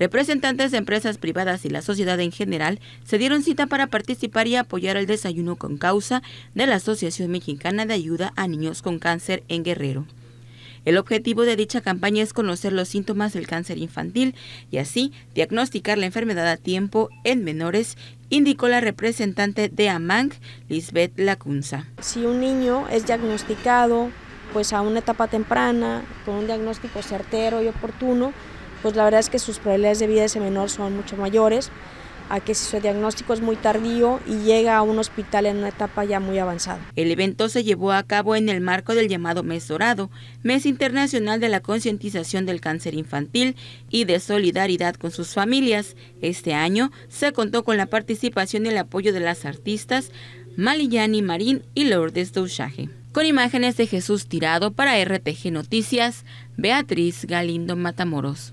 Representantes de empresas privadas y la sociedad en general se dieron cita para participar y apoyar el desayuno con causa de la Asociación Mexicana de Ayuda a Niños con Cáncer en Guerrero. El objetivo de dicha campaña es conocer los síntomas del cáncer infantil y así diagnosticar la enfermedad a tiempo en menores, indicó la representante de AMANG, Lisbeth Lacunza. Si un niño es diagnosticado pues a una etapa temprana, con un diagnóstico certero y oportuno, pues la verdad es que sus probabilidades de vida de ese menor son mucho mayores a que si su diagnóstico es muy tardío y llega a un hospital en una etapa ya muy avanzada. El evento se llevó a cabo en el marco del llamado Mes Dorado, Mes Internacional de la Concientización del Cáncer Infantil y de Solidaridad con sus familias. Este año se contó con la participación y el apoyo de las artistas Maliyani Marín y Lourdes Douchage. Con imágenes de Jesús Tirado para RTG Noticias, Beatriz Galindo Matamoros.